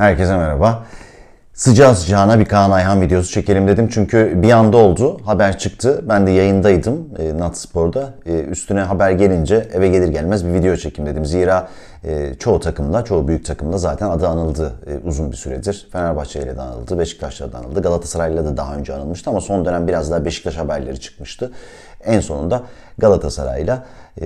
Herkese merhaba. Sıcağı sıcağına bir Kaan Ayhan videosu çekelim dedim. Çünkü bir anda oldu. Haber çıktı. Ben de yayındaydım e, Nat Spor'da. E, üstüne haber gelince eve gelir gelmez bir video çekeyim dedim. Zira e, çoğu takımda, çoğu büyük takımda zaten adı anıldı e, uzun bir süredir. Fenerbahçe ile de anıldı, Beşiktaş ile da anıldı, Galatasaray ile de daha önce anılmıştı ama son dönem biraz daha Beşiktaş haberleri çıkmıştı. En sonunda Galatasaray ile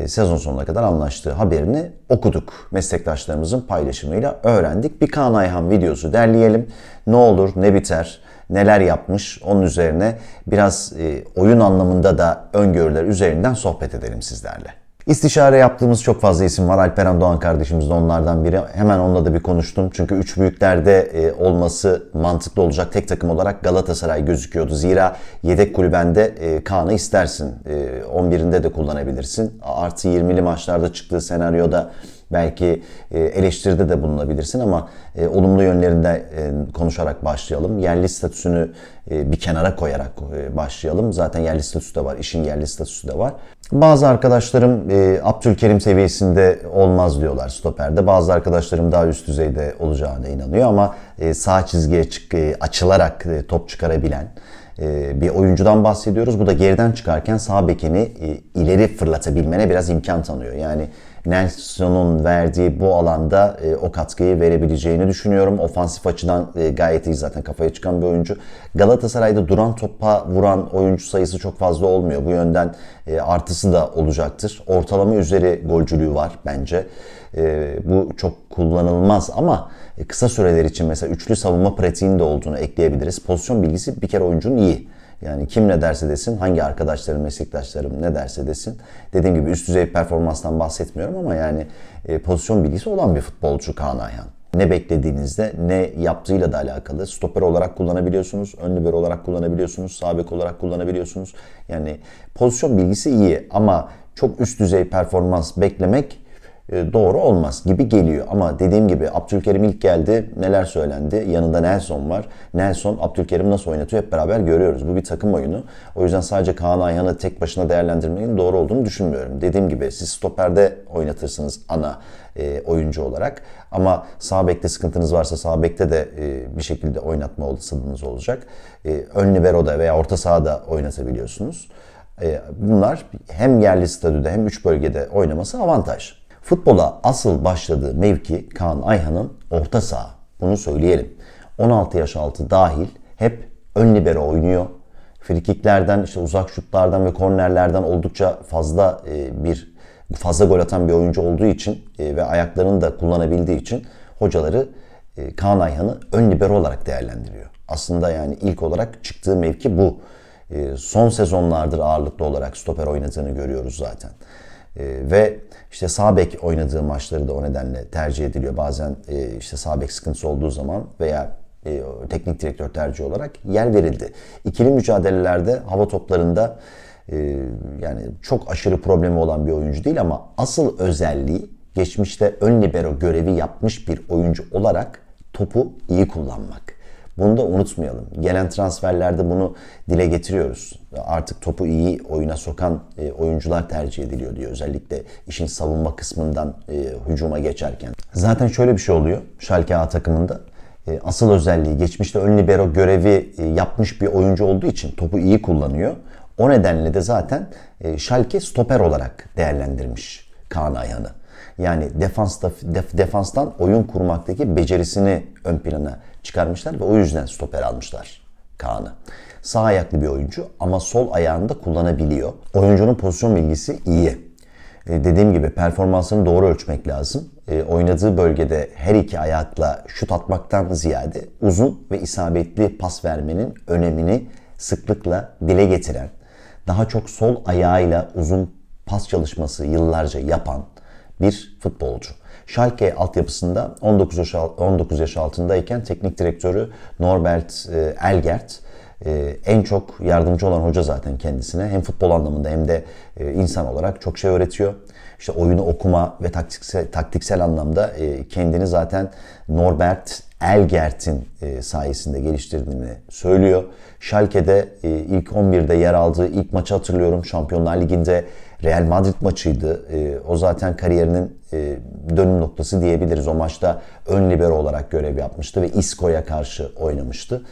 sezon sonuna kadar anlaştığı haberini okuduk. Meslektaşlarımızın paylaşımıyla öğrendik. Bir Kaan Ayhan videosu derleyelim. Ne olur, ne biter, neler yapmış onun üzerine biraz e, oyun anlamında da öngörüler üzerinden sohbet edelim sizlerle. İstişare yaptığımız çok fazla isim var. Alperen Doğan kardeşimiz de onlardan biri. Hemen onunla da bir konuştum. Çünkü üç büyüklerde e, olması mantıklı olacak tek takım olarak Galatasaray gözüküyordu. Zira yedek kulübende e, Kaan'ı istersin. 11'inde e, de kullanabilirsin. Artı 20'li maçlarda çıktığı senaryoda Belki e, eleştiride de bulunabilirsin ama e, olumlu yönlerinde e, konuşarak başlayalım. Yerli statüsünü bir kenara koyarak başlayalım. Zaten yerli statüsü de var, işin yerli statüsü de var. Bazı arkadaşlarım Abdülkerim seviyesinde olmaz diyorlar stoperde. Bazı arkadaşlarım daha üst düzeyde olacağına inanıyor ama sağ çizgiye çık, açılarak top çıkarabilen, bir oyuncudan bahsediyoruz. Bu da geriden çıkarken sağ bekini ileri fırlatabilmene biraz imkan tanıyor. Yani Nelson'un verdiği bu alanda e, o katkıyı verebileceğini düşünüyorum. Ofansif açıdan e, gayet iyi zaten kafaya çıkan bir oyuncu. Galatasaray'da duran topa vuran oyuncu sayısı çok fazla olmuyor. Bu yönden e, artısı da olacaktır. Ortalama üzeri golcülüğü var bence. E, bu çok kullanılmaz ama e, kısa süreler için mesela üçlü savunma pratiğinde olduğunu ekleyebiliriz. Pozisyon bilgisi bir kere oyuncunun iyi. Yani kim ne derse desin, hangi arkadaşlarım, meslektaşlarım ne derse desin. Dediğim gibi üst düzey performanstan bahsetmiyorum ama yani e, pozisyon bilgisi olan bir futbolcu Kaan Ayhan. Ne beklediğinizde ne yaptığıyla da alakalı. Stoper olarak kullanabiliyorsunuz, ön libero olarak kullanabiliyorsunuz, sabek olarak kullanabiliyorsunuz. Yani pozisyon bilgisi iyi ama çok üst düzey performans beklemek e, doğru olmaz gibi geliyor. Ama dediğim gibi Abdülkerim ilk geldi neler söylendi. Yanında Nelson var. Nelson Abdülkerim nasıl oynatıyor hep beraber görüyoruz. Bu bir takım oyunu. O yüzden sadece Kaan Ayhan'ı tek başına değerlendirmenin doğru olduğunu düşünmüyorum. Dediğim gibi siz stoperde oynatırsınız ana e, oyuncu olarak. Ama sağ bekte sıkıntınız varsa sağ bekte de e, bir şekilde oynatma olasılığınız olacak. E, ön libero'da veya orta sahada oynatabiliyorsunuz. E, bunlar hem yerli stadyoda hem üç bölgede oynaması avantaj. Futbola asıl başladığı mevki Kaan Ayhan'ın orta saha. Bunu söyleyelim. 16 yaş altı dahil hep ön libero oynuyor. Frikiklerden, işte uzak şutlardan ve kornerlerden oldukça fazla e, bir fazla gol atan bir oyuncu olduğu için e, ve ayaklarını da kullanabildiği için hocaları e, Kaan Ayhan'ı ön libero olarak değerlendiriyor. Aslında yani ilk olarak çıktığı mevki bu. Son sezonlardır ağırlıklı olarak stoper oynadığını görüyoruz zaten. E, ve işte sağ bek oynadığı maçları da o nedenle tercih ediliyor. Bazen e, işte sağ bek sıkıntısı olduğu zaman veya e, teknik direktör tercihi olarak yer verildi. İkili mücadelelerde hava toplarında e, yani çok aşırı problemi olan bir oyuncu değil ama asıl özelliği geçmişte ön libero görevi yapmış bir oyuncu olarak topu iyi kullanmak. Bunu da unutmayalım. Gelen transferlerde bunu dile getiriyoruz. Artık topu iyi oyuna sokan e, oyuncular tercih ediliyor diyor. Özellikle işin savunma kısmından e, hücuma geçerken. Zaten şöyle bir şey oluyor Schalke A takımında. E, asıl özelliği geçmişte ön libero görevi yapmış bir oyuncu olduğu için topu iyi kullanıyor. O nedenle de zaten Schalke stoper olarak değerlendirmiş Kaan Ayhan'ı. Yani defansta, def, defanstan oyun kurmaktaki becerisini ön plana çıkarmışlar ve o yüzden stoper almışlar Kaan'ı. Sağ ayaklı bir oyuncu ama sol ayağını da kullanabiliyor. Oyuncunun pozisyon bilgisi iyi e, dediğim gibi performansını doğru ölçmek lazım. E, oynadığı bölgede her iki ayakla şut atmaktan ziyade uzun ve isabetli pas vermenin önemini sıklıkla dile getiren, daha çok sol ayağıyla uzun pas çalışması yıllarca yapan, bir futbolcu. Schalke altyapısında 19 yaş, 19 yaş altındayken teknik direktörü Norbert e, Elgert e, en çok yardımcı olan hoca zaten kendisine. Hem futbol anlamında hem de e, insan olarak çok şey öğretiyor. İşte oyunu okuma ve taktiksel, taktiksel anlamda kendini zaten Norbert Elgert'in sayesinde geliştirdiğini söylüyor. Schalke'de ilk 11'de yer aldığı ilk maçı hatırlıyorum. Şampiyonlar Ligi'nde Real Madrid maçıydı. E, o zaten kariyerinin e, dönüm noktası diyebiliriz. O maçta ön libero olarak görev yapmıştı ve Isco'ya karşı oynamıştı.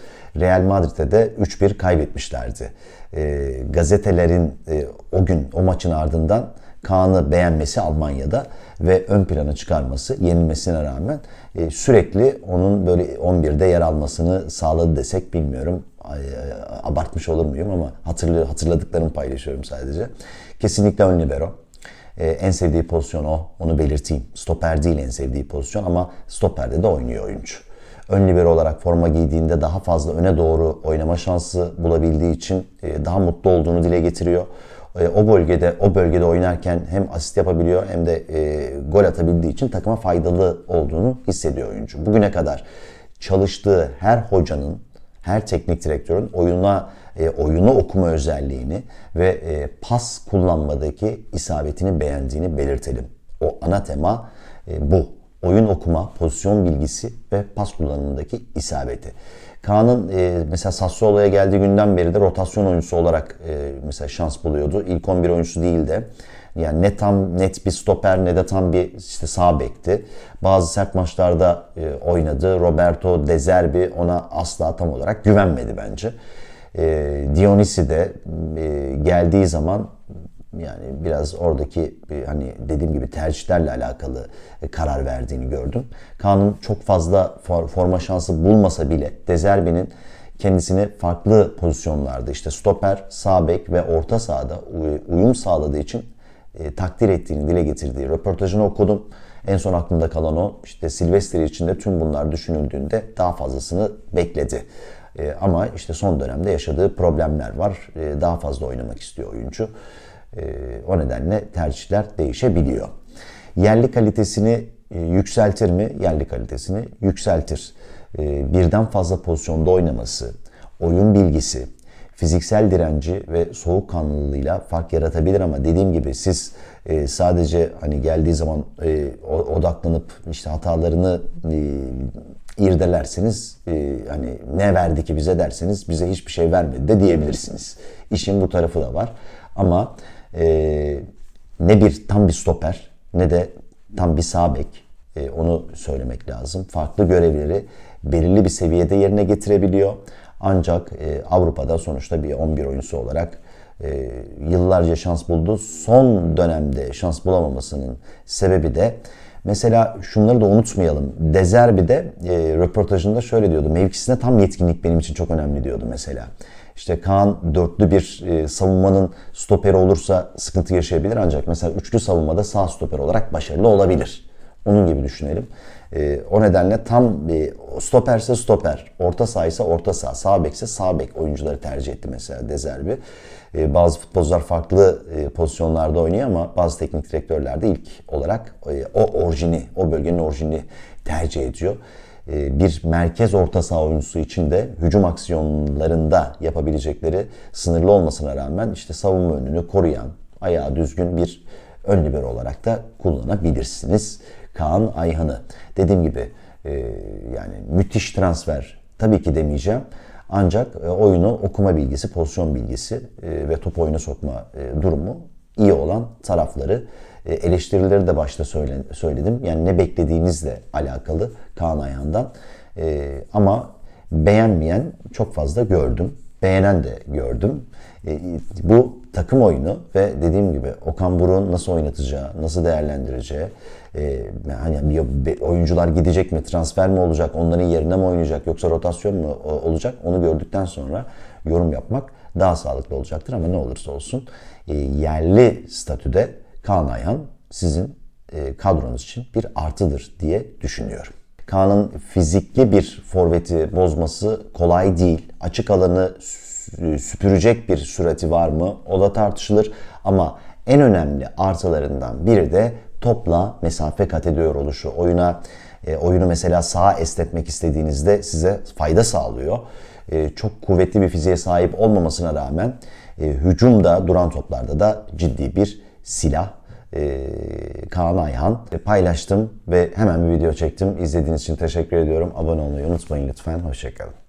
Real Madrid'e de 3-1 kaybetmişlerdi. E, gazetelerin e, o gün o maçın ardından Kaan'ı beğenmesi Almanya'da ve ön plana çıkarması yenilmesine rağmen e, sürekli onun böyle 11'de yer almasını sağladı desek bilmiyorum e, abartmış olur muyum ama hatırlı, hatırladıklarımı paylaşıyorum sadece. Kesinlikle ön libero. E, en sevdiği pozisyon o. Onu belirteyim. Stoper değil en sevdiği pozisyon ama stoperde de oynuyor oyuncu. Ön libero olarak forma giydiğinde daha fazla öne doğru oynama şansı bulabildiği için daha mutlu olduğunu dile getiriyor. Ee, o bölgede o bölgede oynarken hem asist yapabiliyor hem de e, gol atabildiği için takıma faydalı olduğunu hissediyor oyuncu. Bugüne kadar çalıştığı her hocanın her teknik direktörün oyuna e, oyunu okuma özelliğini ve e, pas kullanmadaki isabetini beğendiğini belirtelim. O ana tema e, bu oyun okuma, pozisyon bilgisi ve pas kullanımındaki isabeti. Kaan'ın e, mesela Sassuolo'ya geldiği günden beri de rotasyon oyuncusu olarak e, mesela şans buluyordu. İlk 11 oyuncusu değil de yani ne tam net bir stoper ne de tam bir işte sağ bekti. Bazı sert maçlarda e, oynadı. Roberto De Zerbi ona asla tam olarak güvenmedi bence. E, Dionisi de e, geldiği zaman yani biraz oradaki hani dediğim gibi tercihlerle alakalı e, karar verdiğini gördüm. Kaan'ın çok fazla for, forma şansı bulmasa bile Dezerbi'nin kendisini farklı pozisyonlarda işte stoper, sağ bek ve orta sahada uyum sağladığı için e, takdir ettiğini dile getirdiği röportajını okudum. En son aklımda kalan o işte Silvestri için de tüm bunlar düşünüldüğünde daha fazlasını bekledi. E, ama işte son dönemde yaşadığı problemler var. E, daha fazla oynamak istiyor oyuncu. Ee, o nedenle tercihler değişebiliyor. Yerli kalitesini e, yükseltir mi? Yerli kalitesini yükseltir. Ee, birden fazla pozisyonda oynaması, oyun bilgisi, fiziksel direnci ve soğuk kanlılığıyla fark yaratabilir ama dediğim gibi siz e, sadece hani geldiği zaman e, odaklanıp işte hatalarını irdelerseniz hani ne verdi ki bize derseniz bize hiçbir şey vermedi de diyebilirsiniz. İşin bu tarafı da var ama e, ne bir tam bir stoper ne de tam bir sağ bek. E, onu söylemek lazım. Farklı görevleri belirli bir seviyede yerine getirebiliyor. Ancak e, Avrupa'da sonuçta bir 11 oyuncusu olarak e, yıllarca şans buldu. Son dönemde şans bulamamasının sebebi de Mesela şunları da unutmayalım. Dezerbi de e, röportajında şöyle diyordu. mevkisine tam yetkinlik benim için çok önemli diyordu mesela. İşte Kaan dörtlü bir e, savunmanın stoperi olursa sıkıntı yaşayabilir ancak mesela üçlü savunmada sağ stoper olarak başarılı olabilir. Onun gibi düşünelim. E, o nedenle tam bir stoperse stoper, orta saha ise orta saha, sağ bekse sağ bek oyuncuları tercih etti mesela Dezerbi. E, bazı futbolcular farklı pozisyonlarda oynuyor ama bazı teknik direktörler de ilk olarak o orijini, o bölgenin orijini tercih ediyor. E, bir merkez orta saha oyuncusu için de hücum aksiyonlarında yapabilecekleri sınırlı olmasına rağmen işte savunma önünü koruyan, ayağı düzgün bir ön libero olarak da kullanabilirsiniz. Kaan Ayhan'ı. Dediğim gibi e, yani müthiş transfer tabii ki demeyeceğim. Ancak e, oyunu okuma bilgisi, pozisyon bilgisi ve top oyuna sokma durumu iyi olan tarafları. E, eleştirileri de başta söyledim. Yani ne beklediğinizle alakalı Kaan Ayhan'dan. E, ama beğenmeyen çok fazla gördüm. Beğenen de gördüm. E, bu takım oyunu ve dediğim gibi Okan Buruk'un nasıl oynatacağı, nasıl değerlendireceği, e, hani oyuncular gidecek mi, transfer mi olacak, onların yerine mi oynayacak yoksa rotasyon mu olacak onu gördükten sonra yorum yapmak daha sağlıklı olacaktır ama ne olursa olsun e, yerli statüde Kaan Ayhan sizin e, kadronuz için bir artıdır diye düşünüyorum. Kaan'ın fizikli bir forveti bozması kolay değil. Açık alanı süpürecek bir sürati var mı? O da tartışılır ama en önemli artılarından biri de topla mesafe kat ediyor oluşu. Oyuna e, oyunu mesela sağa estetmek istediğinizde size fayda sağlıyor. E, çok kuvvetli bir fiziğe sahip olmamasına rağmen hücumda duran toplarda da ciddi bir silah. Ee, Kaan Ayhan. E, paylaştım ve hemen bir video çektim. İzlediğiniz için teşekkür ediyorum. Abone olmayı unutmayın lütfen. Hoşçakalın.